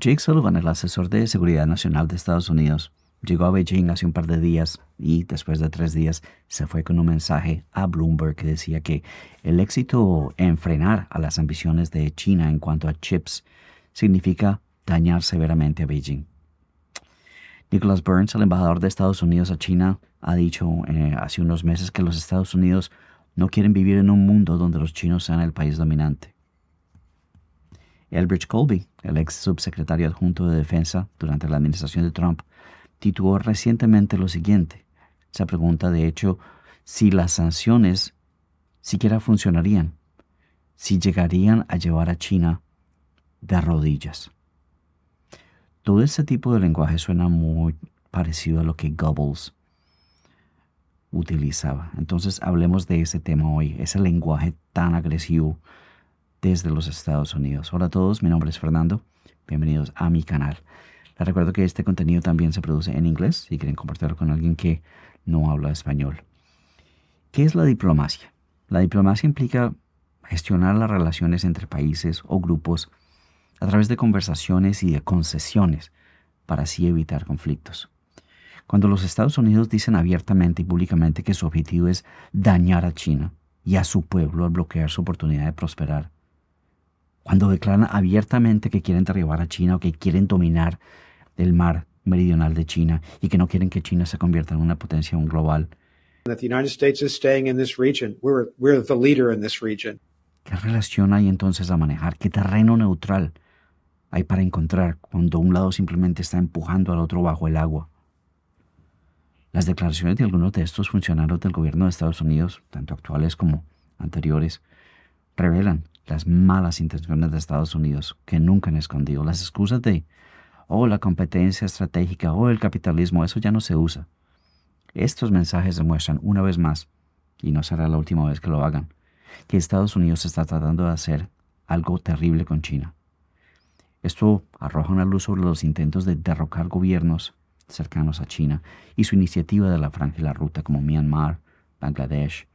Jake Sullivan, el asesor de Seguridad Nacional de Estados Unidos, llegó a Beijing hace un par de días y después de tres días se fue con un mensaje a Bloomberg que decía que el éxito en frenar a las ambiciones de China en cuanto a chips significa dañar severamente a Beijing. Nicholas Burns, el embajador de Estados Unidos a China, ha dicho eh, hace unos meses que los Estados Unidos no quieren vivir en un mundo donde los chinos sean el país dominante. Elbridge Colby, el ex subsecretario adjunto de Defensa durante la administración de Trump, tituló recientemente lo siguiente. Se pregunta, de hecho, si las sanciones siquiera funcionarían, si llegarían a llevar a China de rodillas. Todo ese tipo de lenguaje suena muy parecido a lo que Goebbels utilizaba. Entonces hablemos de ese tema hoy, ese lenguaje tan agresivo desde los Estados Unidos. Hola a todos, mi nombre es Fernando, bienvenidos a mi canal. Les recuerdo que este contenido también se produce en inglés si quieren compartirlo con alguien que no habla español. ¿Qué es la diplomacia? La diplomacia implica gestionar las relaciones entre países o grupos a través de conversaciones y de concesiones para así evitar conflictos. Cuando los Estados Unidos dicen abiertamente y públicamente que su objetivo es dañar a China y a su pueblo al bloquear su oportunidad de prosperar, cuando declaran abiertamente que quieren derribar a China o que quieren dominar el mar meridional de China y que no quieren que China se convierta en una potencia global. ¿Qué relación hay entonces a manejar? ¿Qué terreno neutral hay para encontrar cuando un lado simplemente está empujando al otro bajo el agua? Las declaraciones de algunos de estos funcionarios del gobierno de Estados Unidos, tanto actuales como anteriores, revelan las malas intenciones de Estados Unidos, que nunca han escondido. Las excusas de, o oh, la competencia estratégica, o oh, el capitalismo, eso ya no se usa. Estos mensajes demuestran una vez más, y no será la última vez que lo hagan, que Estados Unidos está tratando de hacer algo terrible con China. Esto arroja una luz sobre los intentos de derrocar gobiernos cercanos a China y su iniciativa de la franja y la ruta como Myanmar, Bangladesh.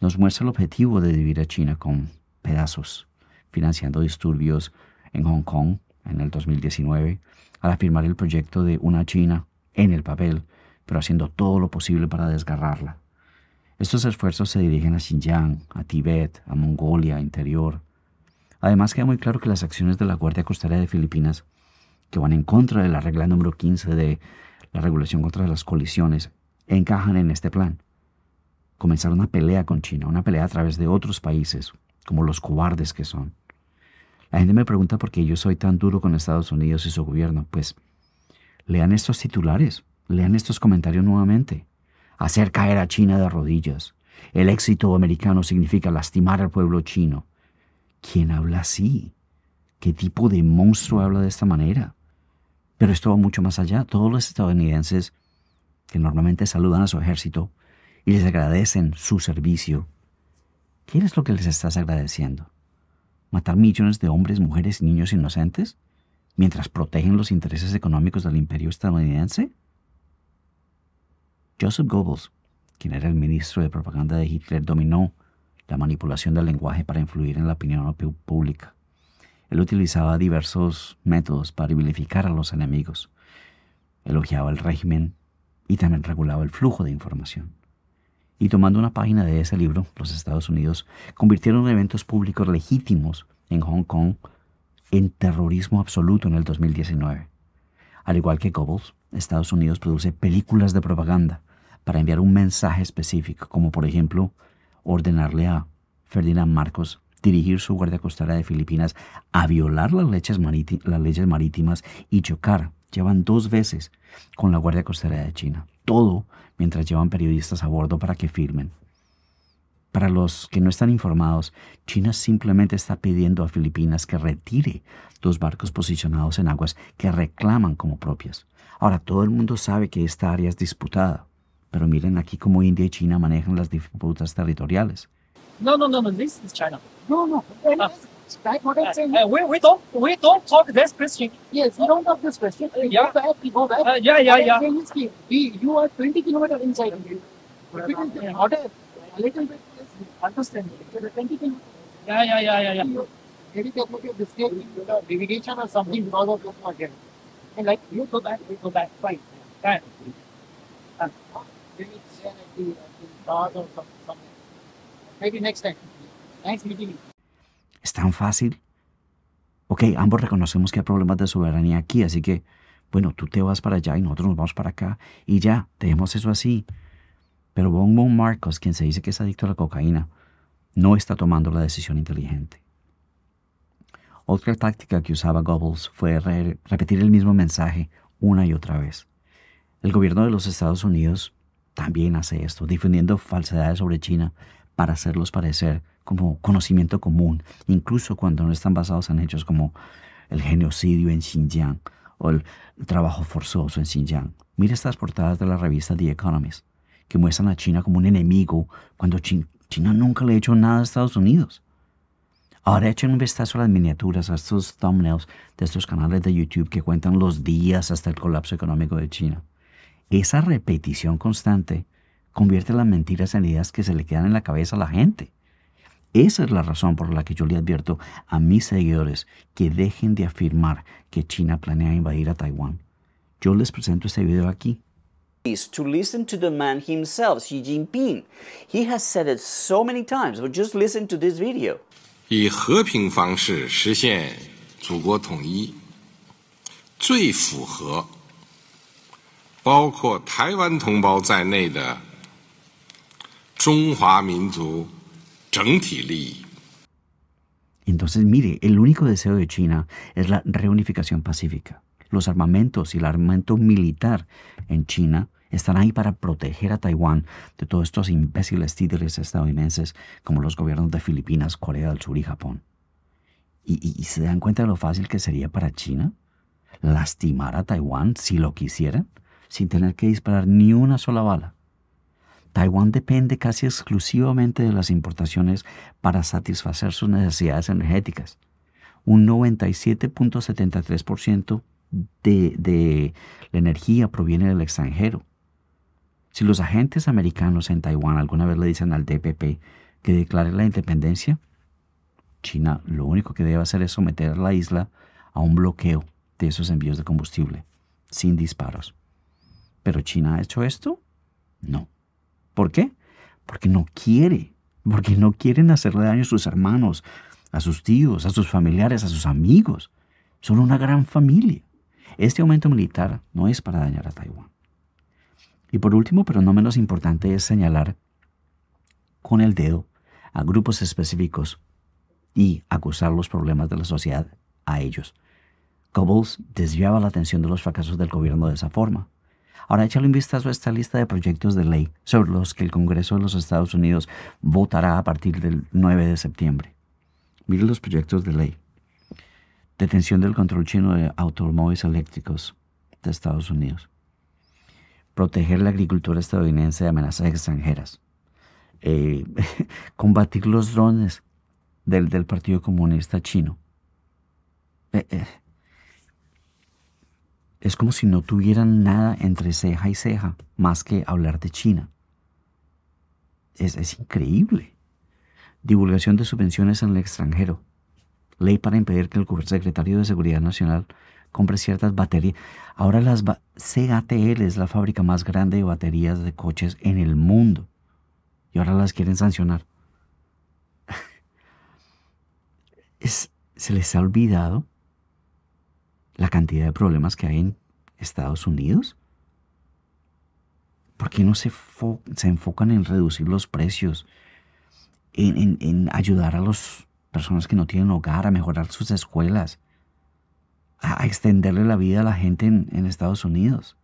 Nos muestra el objetivo de dividir a China con pedazos, financiando disturbios en Hong Kong en el 2019, al afirmar el proyecto de una China en el papel, pero haciendo todo lo posible para desgarrarla. Estos esfuerzos se dirigen a Xinjiang, a Tibet, a Mongolia interior. Además queda muy claro que las acciones de la Guardia Costera de Filipinas, que van en contra de la regla número 15 de la regulación contra las colisiones, encajan en este plan. Comenzar una pelea con China, una pelea a través de otros países, como los cobardes que son. La gente me pregunta por qué yo soy tan duro con Estados Unidos y su gobierno. Pues lean estos titulares, lean estos comentarios nuevamente. Hacer caer a China de rodillas. El éxito americano significa lastimar al pueblo chino. ¿Quién habla así? ¿Qué tipo de monstruo habla de esta manera? Pero esto va mucho más allá. Todos los estadounidenses que normalmente saludan a su ejército y les agradecen su servicio ¿Qué es lo que les estás agradeciendo? ¿Matar millones de hombres, mujeres y niños inocentes mientras protegen los intereses económicos del imperio estadounidense? Joseph Goebbels, quien era el ministro de propaganda de Hitler, dominó la manipulación del lenguaje para influir en la opinión pública. Él utilizaba diversos métodos para vilificar a los enemigos, elogiaba el régimen y también regulaba el flujo de información y tomando una página de ese libro, los Estados Unidos convirtieron eventos públicos legítimos en Hong Kong en terrorismo absoluto en el 2019. Al igual que Goebbels, Estados Unidos produce películas de propaganda para enviar un mensaje específico, como por ejemplo ordenarle a Ferdinand Marcos dirigir su guardia costera de Filipinas a violar las leyes, las leyes marítimas y chocar, llevan dos veces, con la guardia costera de China todo mientras llevan periodistas a bordo para que firmen. Para los que no están informados, China simplemente está pidiendo a Filipinas que retire dos barcos posicionados en aguas que reclaman como propias. Ahora, todo el mundo sabe que esta área es disputada, pero miren aquí cómo India y China manejan las disputas territoriales. No, no, no, no. This is China. No, no. Ah. Uh, right? What I'm saying. Uh, we, we don't we don't talk this question. Yes, we don't talk this question. We yeah. go back. We go back. Uh, yeah, yeah, yeah. Is, we, you are 20 kilometers inside. Well, because the yeah. order a little bit is understanding. So 20 kilometer. Yeah, yeah, yeah, yeah, yeah. maybe they could be a mistake in the navigation or something because of your order. And like you go back, we go back. Fine. Fine. maybe it's the, at or something. Maybe next time. ¿Es tan fácil? Ok, ambos reconocemos que hay problemas de soberanía aquí, así que, bueno, tú te vas para allá y nosotros nos vamos para acá y ya, tenemos eso así. Pero Bonbon Marcos, quien se dice que es adicto a la cocaína, no está tomando la decisión inteligente. Otra táctica que usaba Goebbels fue repetir el mismo mensaje una y otra vez. El gobierno de los Estados Unidos también hace esto, difundiendo falsedades sobre China para hacerlos parecer como conocimiento común, incluso cuando no están basados en hechos como el genocidio en Xinjiang o el trabajo forzoso en Xinjiang. Mira estas portadas de la revista The Economist, que muestran a China como un enemigo cuando China nunca le ha hecho nada a Estados Unidos. Ahora echen un vistazo a las miniaturas, a estos thumbnails de estos canales de YouTube que cuentan los días hasta el colapso económico de China. Esa repetición constante convierte las mentiras en ideas que se le quedan en la cabeza a la gente. Esa es la razón por la que yo le advierto a mis seguidores que dejen de afirmar que China planea invadir a Taiwán. Yo les presento este video aquí. is to listen to the man himself, Xi Jinping. He has said it so many times, but just listen to this video. 以和平方式实现祖国统一，最符合包括台湾同胞在内的 entonces, mire, el único deseo de China es la reunificación pacífica. Los armamentos y el armamento militar en China están ahí para proteger a Taiwán de todos estos imbéciles títeres estadounidenses como los gobiernos de Filipinas, Corea del Sur y Japón. ¿Y, y se dan cuenta de lo fácil que sería para China lastimar a Taiwán si lo quisieran, sin tener que disparar ni una sola bala? Taiwán depende casi exclusivamente de las importaciones para satisfacer sus necesidades energéticas. Un 97.73% de, de la energía proviene del extranjero. Si los agentes americanos en Taiwán alguna vez le dicen al DPP que declare la independencia, China lo único que debe hacer es someter a la isla a un bloqueo de esos envíos de combustible, sin disparos. ¿Pero China ha hecho esto? No. ¿Por qué? Porque no quiere, porque no quieren hacerle daño a sus hermanos, a sus tíos, a sus familiares, a sus amigos. Son una gran familia. Este aumento militar no es para dañar a Taiwán. Y por último, pero no menos importante, es señalar con el dedo a grupos específicos y acusar los problemas de la sociedad a ellos. Goebbels desviaba la atención de los fracasos del gobierno de esa forma. Ahora échale un vistazo a esta lista de proyectos de ley sobre los que el Congreso de los Estados Unidos votará a partir del 9 de septiembre. Mire los proyectos de ley. Detención del control chino de automóviles eléctricos de Estados Unidos. Proteger la agricultura estadounidense de amenazas extranjeras. Eh, combatir los drones del, Partido Comunista Chino. Eh, eh, es como si no tuvieran nada entre ceja y ceja más que hablar de China. Es, es increíble. Divulgación de subvenciones en el extranjero. Ley para impedir que el secretario de Seguridad Nacional compre ciertas baterías. Ahora las CATL es la fábrica más grande de baterías de coches en el mundo. Y ahora las quieren sancionar. se les ha olvidado la cantidad de problemas que hay en Estados Unidos? ¿Por qué no se, se enfocan en reducir los precios, en, ayudar a las personas que no tienen hogar, a mejorar sus escuelas, a, extenderle la vida a la gente en, Estados Unidos?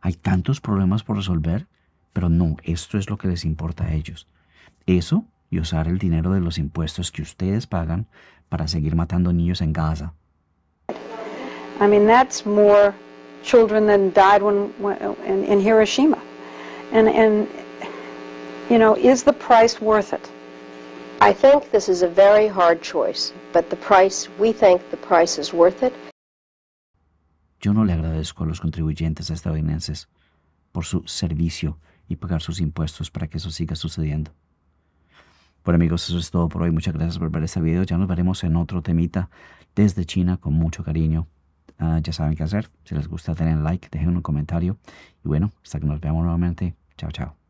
Hay tantos problemas por resolver, pero no, esto es lo que les importa a ellos. Eso y usar el dinero de los impuestos que ustedes pagan para seguir matando niños en Gaza. I mean, that's more children Hiroshima. worth Yo no le agradezco a los contribuyentes estadounidenses por su servicio y pagar sus impuestos para que eso siga sucediendo. Bueno amigos, eso es todo por hoy. Muchas gracias por ver este video. Ya nos veremos en otro temita desde China con mucho cariño. Ah, ya saben qué hacer. Si les gusta, denle like, dejen un comentario. Y bueno, hasta que nos veamos nuevamente. Chao, chao.